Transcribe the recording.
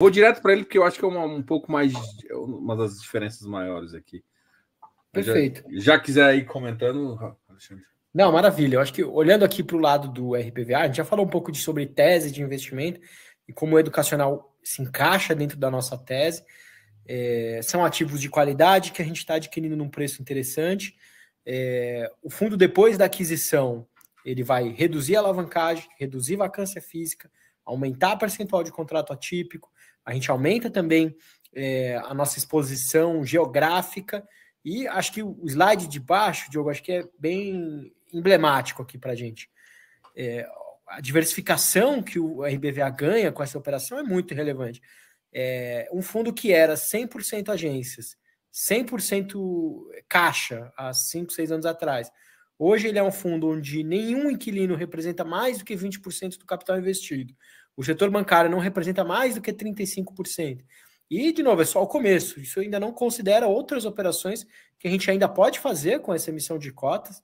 Vou direto para ele, porque eu acho que é uma, um pouco mais. É uma das diferenças maiores aqui. Perfeito. Já, já quiser ir comentando, Alexandre. Não, maravilha. Eu acho que olhando aqui para o lado do RPVA, a gente já falou um pouco de, sobre tese de investimento e como o educacional se encaixa dentro da nossa tese. É, são ativos de qualidade que a gente está adquirindo num preço interessante. É, o fundo, depois da aquisição, ele vai reduzir a alavancagem, reduzir vacância física, aumentar a percentual de contrato atípico, a gente aumenta também é, a nossa exposição geográfica. E acho que o slide de baixo, Diogo, acho que é bem emblemático aqui para a gente. É, a diversificação que o RBVA ganha com essa operação é muito relevante. É, um fundo que era 100% agências, 100% caixa há 5, 6 anos atrás, Hoje ele é um fundo onde nenhum inquilino representa mais do que 20% do capital investido. O setor bancário não representa mais do que 35%. E, de novo, é só o começo. Isso ainda não considera outras operações que a gente ainda pode fazer com essa emissão de cotas.